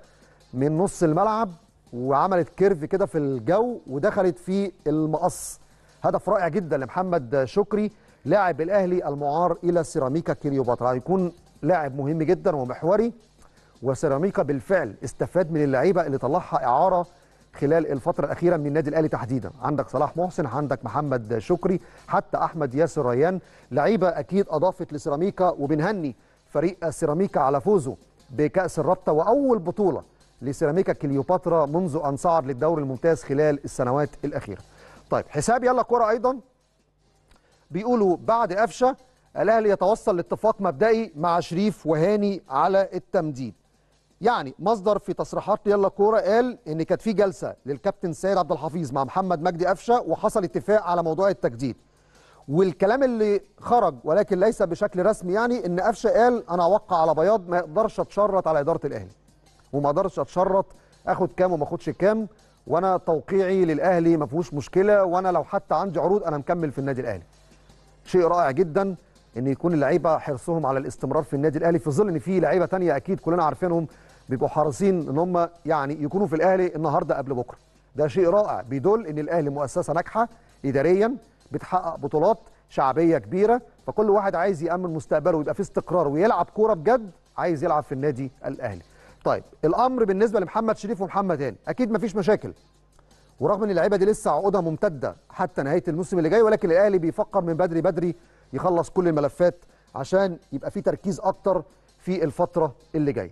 [SPEAKER 1] من نص الملعب وعملت كيرف كده في الجو ودخلت في المقص هدف رائع جدا لمحمد شكري لاعب الاهلي المعار الى سيراميكا كليوباترا هيكون لاعب مهم جدا ومحوري وسيراميكا بالفعل استفاد من اللعيبه اللي طلعها اعاره خلال الفتره الاخيره من النادي الاهلي تحديدا عندك صلاح محسن عندك محمد شكري حتى احمد ياسر ريان لعيبه اكيد اضافت لسيراميكا وبنهني فريق سيراميكا على فوزه بكاس الرابطه واول بطوله لسيراميكا كليوباترا منذ ان صعد للدوري الممتاز خلال السنوات الاخيره طيب حساب يلا كوره ايضا بيقولوا بعد قفشه الاهلي يتوصل لاتفاق مبدئي مع شريف وهاني على التمديد يعني مصدر في تصريحات يلا كوره قال ان كانت في جلسه للكابتن سيد عبد الحفيظ مع محمد مجدي قفشه وحصل اتفاق على موضوع التجديد والكلام اللي خرج ولكن ليس بشكل رسمي يعني ان قفشه قال انا اوقع على بياض ما اقدرش اتشرط على اداره الاهلي وما اقدرش اتشرط اخد كام وما اخدش كام وانا توقيعي للاهلي ما فيهوش مشكله وانا لو حتى عندي عروض انا مكمل في النادي الاهلي شيء رائع جدا ان يكون اللعيبه حرصهم على الاستمرار في النادي الاهلي في ظل ان في لعيبه تانية اكيد كلنا عارفينهم بيبقوا حريصين ان هم يعني يكونوا في الاهلي النهارده قبل بكره ده شيء رائع بيدل ان الاهلي مؤسسه ناجحه اداريا بتحقق بطولات شعبيه كبيره فكل واحد عايز يامن مستقبله ويبقى في استقرار ويلعب كوره بجد عايز يلعب في النادي الاهلي طيب الامر بالنسبه لمحمد شريف ومحمد هاني اكيد مفيش مشاكل ورغم ان اللعيبه دي لسه عقودها ممتده حتى نهايه الموسم اللي جاي ولكن الاهلي بيفكر من بدري بدري يخلص كل الملفات عشان يبقى في تركيز اكتر في الفتره اللي جايه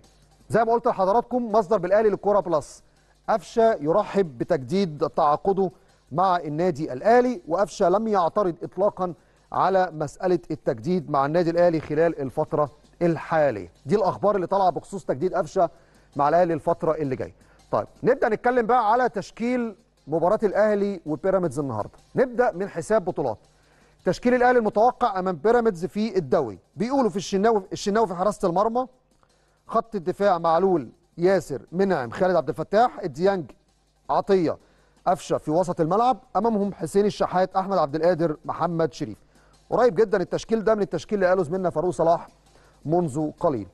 [SPEAKER 1] زي ما قلت لحضراتكم مصدر بالاهلي للكوره بلس قفشه يرحب بتجديد تعاقده مع النادي الاهلي وقفشه لم يعترض اطلاقا على مساله التجديد مع النادي الاهلي خلال الفتره الحاليه دي الاخبار اللي طالعه بخصوص تجديد قفشه مع الاهلي الفتره اللي جايه طيب نبدا نتكلم بقى على تشكيل مباراه الاهلي وبيراميدز النهارده نبدا من حساب بطولات تشكيل الاهلي المتوقع امام بيراميدز في الدوري بيقولوا في الشناوي الشناوي في حراسه المرمى خط الدفاع معلول ياسر منعم خالد عبد الفتاح الديانج عطيه قفشه في وسط الملعب امامهم حسين الشحات احمد عبد القادر محمد شريف قريب جدا التشكيل ده من التشكيل اللي قاله زميلنا فاروق صلاح منذ قليل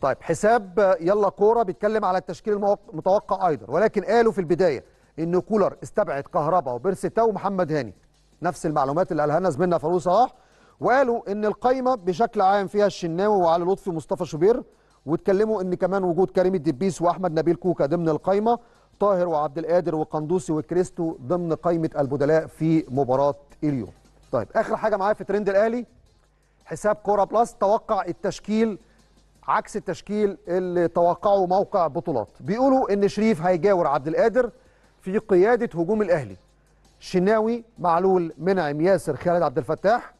[SPEAKER 1] طيب حساب يلا كوره بيتكلم على التشكيل المتوقع ايضا ولكن قالوا في البدايه ان كولر استبعد كهربا وبرسيتا ومحمد هاني نفس المعلومات اللي قالها لنا زميلنا فاروق صلاح وقالوا ان القايمه بشكل عام فيها الشناوي وعلي لطفي ومصطفى شوبير واتكلموا ان كمان وجود كريم الدبيس واحمد نبيل كوكا ضمن القايمه طاهر وعبد القادر وقندوسي وكريستو ضمن قايمه البدلاء في مباراه اليوم. طيب اخر حاجه معايا في ترند الاهلي حساب كوره بلس توقع التشكيل عكس التشكيل اللي توقعه موقع بطولات بيقولوا ان شريف هيجاور عبد القادر في قياده هجوم الاهلي شناوي معلول منعم ياسر خالد عبد الفتاح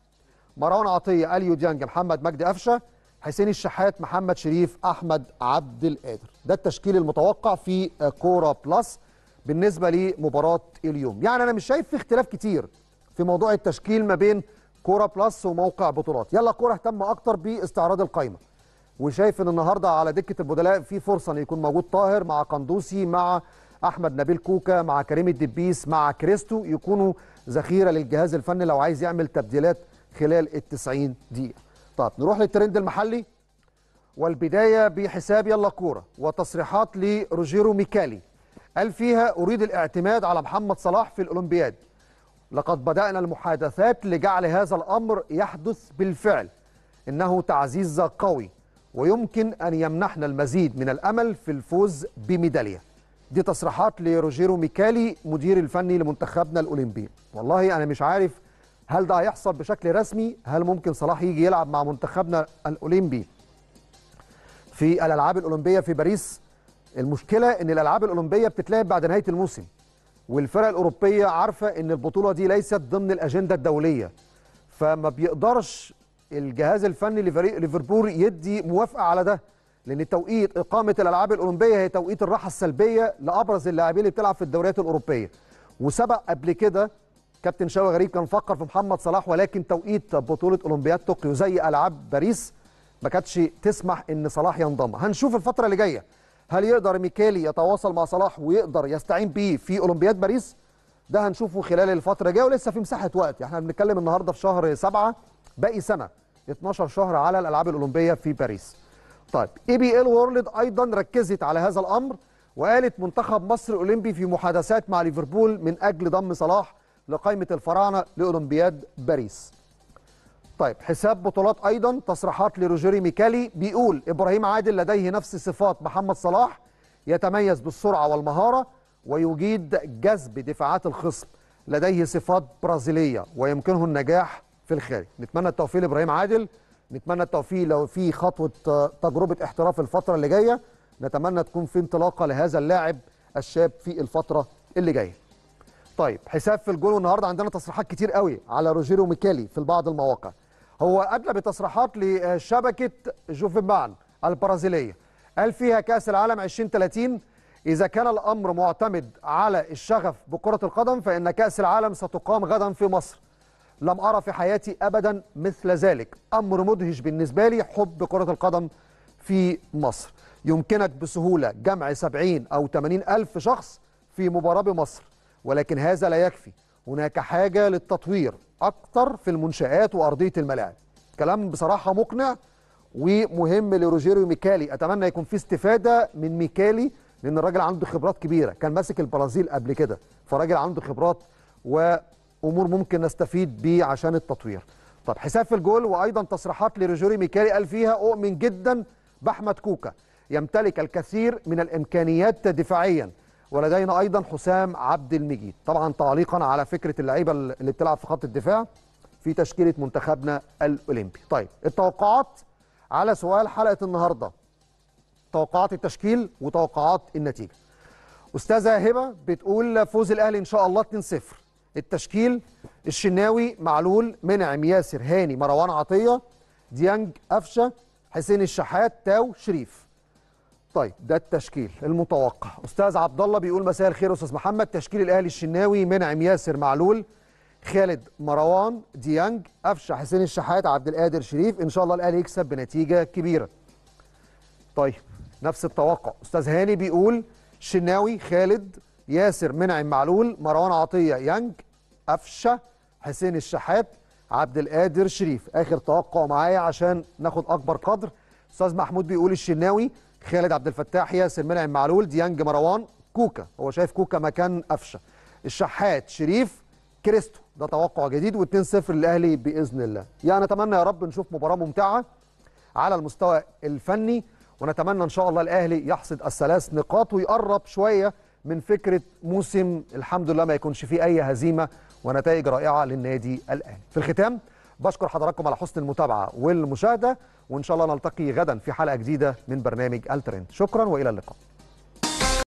[SPEAKER 1] مروان عطيه اليو ديانج محمد مجدي قفشه حسين الشحات محمد شريف احمد عبد القادر ده التشكيل المتوقع في كوره بلس بالنسبه لمباراه اليوم يعني انا مش شايف في اختلاف كتير في موضوع التشكيل ما بين كوره بلس وموقع بطولات يلا كوره اهتم اكتر باستعراض القايمه وشايف ان النهارده على دكه البدلاء في فرصه ان يكون موجود طاهر مع قندوسي مع احمد نبيل كوكا مع كريم الدبيس مع كريستو يكونوا ذخيره للجهاز الفني لو عايز يعمل تبديلات خلال ال 90 دقيقه طب نروح للترند المحلي والبدايه بحساب يلا كوره وتصريحات لروجيرو ميكالي قال فيها اريد الاعتماد على محمد صلاح في الاولمبياد لقد بدانا المحادثات لجعل هذا الامر يحدث بالفعل انه تعزيز قوي ويمكن ان يمنحنا المزيد من الامل في الفوز بميداليه دي تصريحات لروجيرو ميكالي مدير الفني لمنتخبنا الاولمبي والله انا مش عارف هل ده هيحصل بشكل رسمي هل ممكن صلاح يجي يلعب مع منتخبنا الاولمبي في الالعاب الاولمبيه في باريس المشكله ان الالعاب الاولمبيه بتتلعب بعد نهايه الموسم والفرق الاوروبيه عارفه ان البطوله دي ليست ضمن الاجنده الدوليه فما بيقدرش الجهاز الفني لفريق ليفربول يدي موافقه على ده لان توقيت اقامه الالعاب الاولمبيه هي توقيت الراحه السلبيه لابرز اللاعبين اللي بتلعب في الدوريات الاوروبيه وسبق قبل كده كابتن شوقي غريب كان فكر في محمد صلاح ولكن توقيت بطوله اولمبياد طوكيو زي العاب باريس ما كانتش تسمح ان صلاح ينضم هنشوف الفتره اللي جايه هل يقدر ميكالي يتواصل مع صلاح ويقدر يستعين بيه في اولمبياد باريس ده هنشوفه خلال الفتره الجايه ولسه في مساحه وقت يعني احنا بنتكلم النهارده في شهر سبعة باقي سنه 12 شهر على الالعاب الاولمبيه في باريس طيب اي بي ال وورلد ايضا ركزت على هذا الامر وقالت منتخب مصر الاولمبي في محادثات مع ليفربول من اجل ضم صلاح لقائمة الفراعنة لأولمبياد باريس طيب حساب بطولات أيضا تصريحات لروجيري ميكالي بيقول إبراهيم عادل لديه نفس صفات محمد صلاح يتميز بالسرعة والمهارة ويجيد جذب دفاعات الخصم لديه صفات برازيلية ويمكنه النجاح في الخارج نتمنى التوفيق لإبراهيم عادل نتمنى التوفيق لو في خطوة آه، تجربة احتراف الفترة اللي جاية نتمنى تكون في انطلاقة لهذا اللاعب الشاب في الفترة اللي جايه طيب حساب في الجول والنهارده عندنا تصريحات كتير قوي على روجيرو ميكالي في بعض المواقع هو ادلى بتصريحات لشبكه جوفنبان البرازيليه قال فيها كاس العالم 2030 اذا كان الامر معتمد على الشغف بكره القدم فان كاس العالم ستقام غدا في مصر لم ارى في حياتي ابدا مثل ذلك امر مدهش بالنسبه لي حب كره القدم في مصر يمكنك بسهوله جمع 70 او 80 الف شخص في مباراه بمصر ولكن هذا لا يكفي هناك حاجة للتطوير أكتر في المنشآت وأرضية الملاعب كلام بصراحة مقنع ومهم لروجيريو ميكالي أتمنى يكون في استفادة من ميكالي لأن الراجل عنده خبرات كبيرة كان ماسك البرازيل قبل كده فراجل عنده خبرات وأمور ممكن نستفيد بيه عشان التطوير طب حساب في الجول وأيضا تصريحات لروجيريو ميكالي قال فيها أؤمن جدا بأحمد كوكا يمتلك الكثير من الإمكانيات دفاعيا ولدينا ايضا حسام عبد المجيد طبعا تعليقا على فكره اللعيبه اللي بتلعب في خط الدفاع في تشكيله منتخبنا الاولمبي طيب التوقعات على سؤال حلقه النهارده توقعات التشكيل وتوقعات النتيجه استاذه هبه بتقول فوز الاهلي ان شاء الله 2-0 التشكيل الشناوي معلول منعم ياسر هاني مروان عطيه ديانج قفشه حسين الشحات تاو شريف طيب ده التشكيل المتوقع استاذ عبد الله بيقول مساء الخير استاذ محمد تشكيل الاهلي الشناوي منعم ياسر معلول خالد مروان ديانج قفشه حسين الشحات عبد القادر شريف ان شاء الله الاهلي يكسب بنتيجه كبيره طيب نفس التوقع استاذ هاني بيقول شناوي خالد ياسر منعم معلول مروان عطيه يانج قفشه حسين الشحات عبد القادر شريف اخر توقع معايا عشان ناخد اكبر قدر استاذ محمود بيقول الشناوي خالد عبد الفتاح ياسر منعم معلول ديانج مروان كوكا هو شايف كوكا مكان قفشه الشحات شريف كريستو ده توقع جديد و2-0 للاهلي باذن الله يعني نتمنى يا رب نشوف مباراه ممتعه على المستوى الفني ونتمنى ان شاء الله الاهلي يحصد الثلاث نقاط ويقرب شويه من فكره موسم الحمد لله ما يكونش فيه اي هزيمه ونتائج رائعه للنادي الاهلي في الختام بشكر حضراتكم على حسن المتابعه والمشاهده وإن شاء الله نلتقي غدا في حلقة جديدة من برنامج الترند شكرا وإلى اللقاء